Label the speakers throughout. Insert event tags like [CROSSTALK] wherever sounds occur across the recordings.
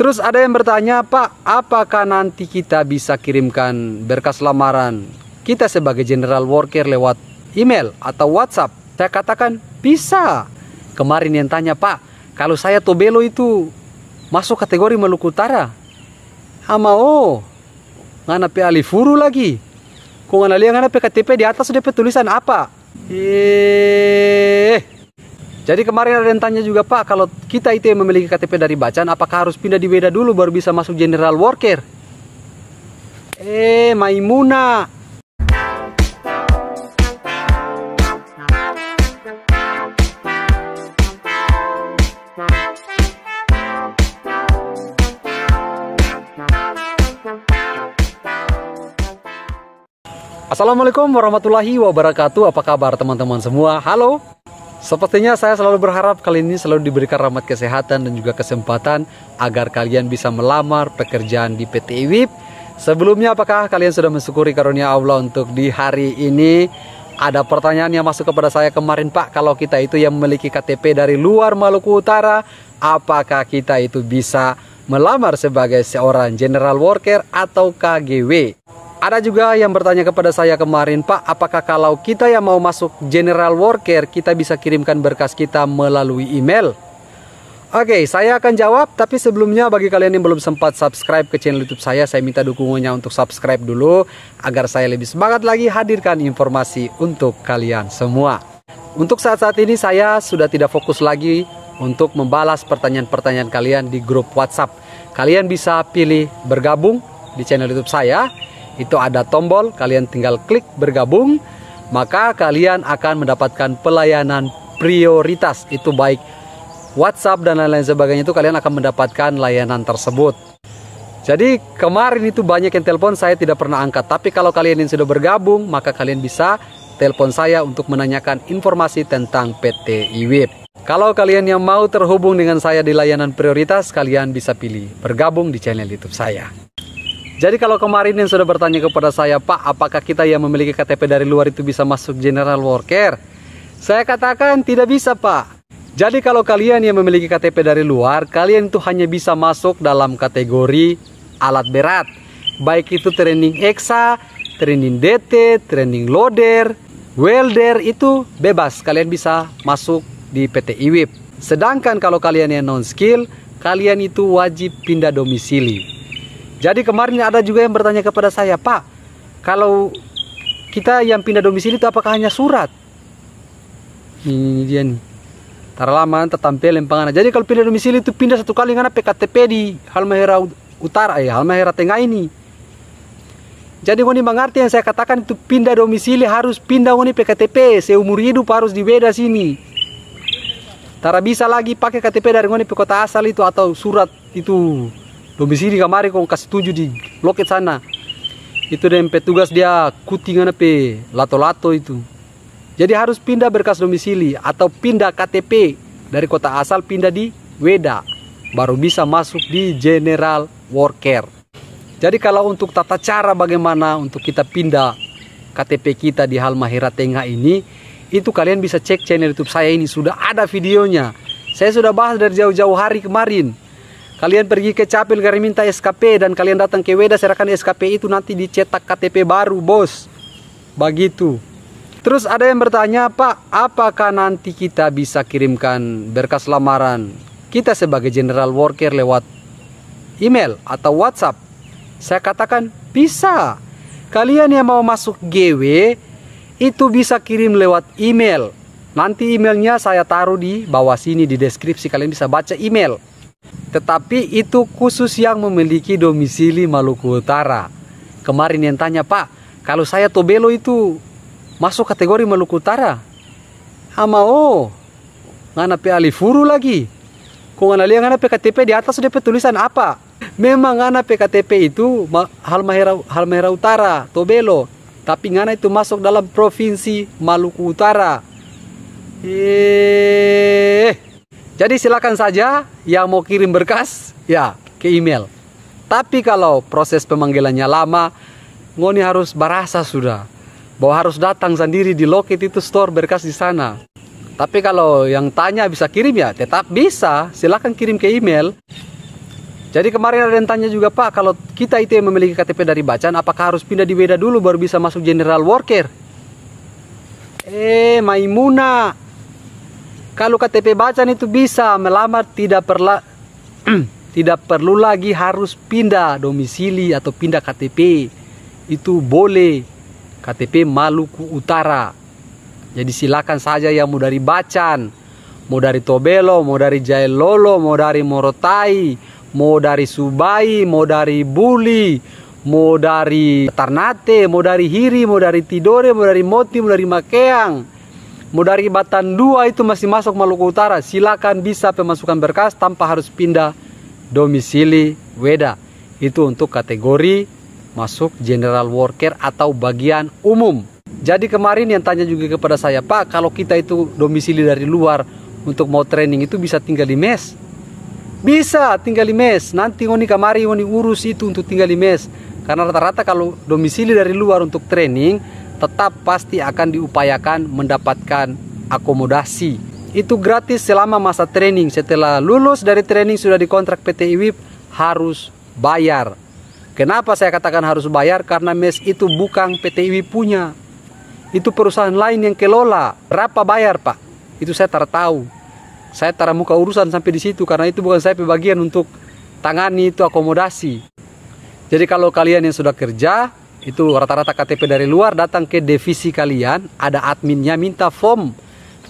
Speaker 1: Terus ada yang bertanya, Pak, apakah nanti kita bisa kirimkan berkas lamaran kita sebagai general worker lewat email atau WhatsApp? Saya katakan, bisa. Kemarin yang tanya, Pak, kalau saya Tobelo itu masuk kategori Maluku Utara. Ama oh, ngana pe alifuru lagi. Kok ngana liang ngana pe KTP di atas udah petulisan apa? Eh, jadi kemarin ada yang tanya juga Pak, kalau kita itu yang memiliki KTP dari Bacan, apakah harus pindah di Weda dulu baru bisa masuk general worker? Eh, Maimuna. Assalamualaikum warahmatullahi wabarakatuh. Apa kabar teman-teman semua? Halo. Sepertinya saya selalu berharap kali ini selalu diberikan rahmat kesehatan dan juga kesempatan agar kalian bisa melamar pekerjaan di PT IWIP. Sebelumnya apakah kalian sudah mensyukuri karunia Allah untuk di hari ini? Ada pertanyaan yang masuk kepada saya kemarin Pak, kalau kita itu yang memiliki KTP dari luar Maluku Utara, apakah kita itu bisa melamar sebagai seorang general worker atau KGW? Ada juga yang bertanya kepada saya kemarin, Pak, apakah kalau kita yang mau masuk general worker, kita bisa kirimkan berkas kita melalui email? Oke, okay, saya akan jawab, tapi sebelumnya bagi kalian yang belum sempat subscribe ke channel YouTube saya, saya minta dukungannya untuk subscribe dulu agar saya lebih semangat lagi hadirkan informasi untuk kalian semua. Untuk saat-saat ini saya sudah tidak fokus lagi untuk membalas pertanyaan-pertanyaan kalian di grup WhatsApp. Kalian bisa pilih bergabung di channel YouTube saya itu ada tombol, kalian tinggal klik bergabung, maka kalian akan mendapatkan pelayanan prioritas. Itu baik WhatsApp dan lain-lain sebagainya itu kalian akan mendapatkan layanan tersebut. Jadi kemarin itu banyak yang telepon saya tidak pernah angkat, tapi kalau kalian yang sudah bergabung maka kalian bisa telepon saya untuk menanyakan informasi tentang PT IWIP. Kalau kalian yang mau terhubung dengan saya di layanan prioritas, kalian bisa pilih bergabung di channel YouTube saya. Jadi kalau kemarin yang sudah bertanya kepada saya, Pak, apakah kita yang memiliki KTP dari luar itu bisa masuk general worker? Saya katakan tidak bisa, Pak. Jadi kalau kalian yang memiliki KTP dari luar, kalian itu hanya bisa masuk dalam kategori alat berat. Baik itu training exa, training DT, training loader, welder itu bebas. Kalian bisa masuk di PT IWIP. Sedangkan kalau kalian yang non skill, kalian itu wajib pindah domisili. Jadi kemarin ada juga yang bertanya kepada saya, Pak, kalau kita yang pindah domisili itu apakah hanya surat? Ini dia nih. Taralaman, tertampil, lempangan. Jadi kalau pindah domisili itu pindah satu kali karena PKTP di Halmahera Utara, ya Halmahera Tengah ini. Jadi Wani mengerti yang saya katakan itu pindah domisili harus pindah Wani PKTP seumur hidup harus di beda sini. Tara bisa lagi pakai KTP dari Wani kota asal itu atau surat itu domisili kemarin kong kasih tujuh di loket sana itu dan petugas dia kutingan apa lato-lato itu jadi harus pindah berkas domisili atau pindah KTP dari kota asal pindah di Weda baru bisa masuk di General Worker jadi kalau untuk tata cara bagaimana untuk kita pindah KTP kita di Halmahera Tengah ini itu kalian bisa cek channel YouTube saya ini sudah ada videonya. Saya sudah bahas dari jauh-jauh hari kemarin. Kalian pergi ke Capil kalian minta SKP dan kalian datang ke Weda serahkan SKP itu nanti dicetak KTP baru, Bos. Begitu. Terus ada yang bertanya, "Pak, apakah nanti kita bisa kirimkan berkas lamaran kita sebagai general worker lewat email atau WhatsApp?" Saya katakan, "Bisa. Kalian yang mau masuk GW itu bisa kirim lewat email Nanti emailnya saya taruh di bawah sini di deskripsi kalian bisa baca email. Tetapi itu khusus yang memiliki domisili Maluku Utara. Kemarin yang tanya, Pak, kalau saya Tobelo itu masuk kategori Maluku Utara? Ama oh, ngana pe alifuru lagi. Kung ngana liang ngana pe KTP di atas sudah tulisan apa? Memang ngana pe KTP itu Halmahera, Halmahera Utara, Tobelo. Tapi ngana itu masuk dalam provinsi Maluku Utara. Eh, jadi silakan saja yang mau kirim berkas ya ke email. Tapi kalau proses pemanggilannya lama, ngoni harus berasa sudah bahwa harus datang sendiri di loket itu store berkas di sana. Tapi kalau yang tanya bisa kirim ya, tetap bisa. Silakan kirim ke email. Jadi kemarin ada yang tanya juga Pak, kalau kita itu yang memiliki KTP dari bacaan, apakah harus pindah di Weda dulu baru bisa masuk general worker? Eh, Maimuna, kalau KTP Bacaan itu bisa melamar tidak perla tidak perlu lagi harus pindah domisili atau pindah KTP. Itu boleh KTP Maluku Utara. Jadi silakan saja yang mau dari Bacan, mau dari Tobelo, mau dari Jailolo, mau dari Morotai, mau dari Subai, mau dari Buli, mau dari Tarnate, mau dari Hiri, mau dari Tidore, mau dari Moti, mau dari Makeang Mau dari Batan 2 itu masih masuk Maluku Utara, silakan bisa pemasukan berkas tanpa harus pindah domisili Weda. Itu untuk kategori masuk general worker atau bagian umum. Jadi kemarin yang tanya juga kepada saya, Pak, kalau kita itu domisili dari luar untuk mau training itu bisa tinggal di mes. Bisa tinggal di mes. Nanti oni kemarin oni urus itu untuk tinggal di mes. Karena rata-rata kalau domisili dari luar untuk training tetap pasti akan diupayakan mendapatkan akomodasi. Itu gratis selama masa training. Setelah lulus dari training sudah dikontrak PT IWIP harus bayar. Kenapa saya katakan harus bayar? Karena MES itu bukan PT IWIP punya. Itu perusahaan lain yang kelola. Berapa bayar, Pak? Itu saya tak tahu Saya tak muka urusan sampai di situ karena itu bukan saya pembagian untuk tangani itu akomodasi. Jadi kalau kalian yang sudah kerja, itu rata-rata KTP dari luar datang ke divisi kalian ada adminnya minta form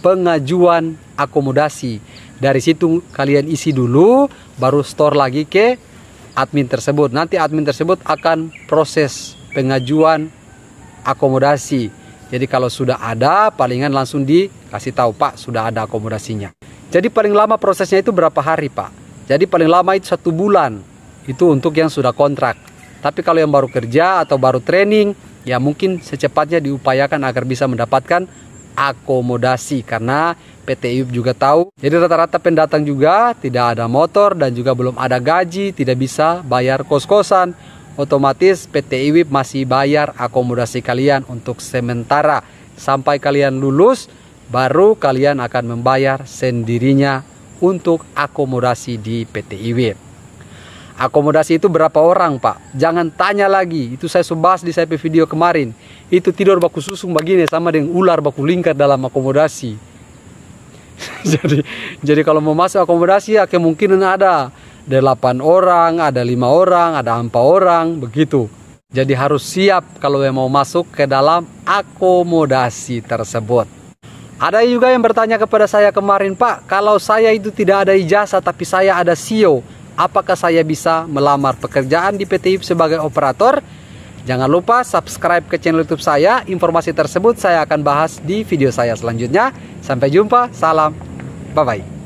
Speaker 1: pengajuan akomodasi dari situ kalian isi dulu baru store lagi ke admin tersebut nanti admin tersebut akan proses pengajuan akomodasi jadi kalau sudah ada palingan langsung dikasih tahu pak sudah ada akomodasinya jadi paling lama prosesnya itu berapa hari pak jadi paling lama itu satu bulan itu untuk yang sudah kontrak tapi kalau yang baru kerja atau baru training, ya mungkin secepatnya diupayakan agar bisa mendapatkan akomodasi karena PT IUP juga tahu. Jadi rata-rata pendatang juga tidak ada motor dan juga belum ada gaji, tidak bisa bayar kos-kosan. Otomatis PT IWIP masih bayar akomodasi kalian untuk sementara sampai kalian lulus baru kalian akan membayar sendirinya untuk akomodasi di PT IWIP. Akomodasi itu berapa orang pak? Jangan tanya lagi. Itu saya sebahas di saya video kemarin. Itu tidur baku susung begini sama dengan ular baku lingkar dalam akomodasi. [LAUGHS] jadi jadi kalau mau masuk akomodasi ya kemungkinan ada 8 orang, ada lima orang, ada empat orang, begitu. Jadi harus siap kalau yang mau masuk ke dalam akomodasi tersebut. Ada juga yang bertanya kepada saya kemarin, Pak, kalau saya itu tidak ada ijazah tapi saya ada SIO apakah saya bisa melamar pekerjaan di PT HIP sebagai operator? Jangan lupa subscribe ke channel YouTube saya. Informasi tersebut saya akan bahas di video saya selanjutnya. Sampai jumpa, salam, bye bye.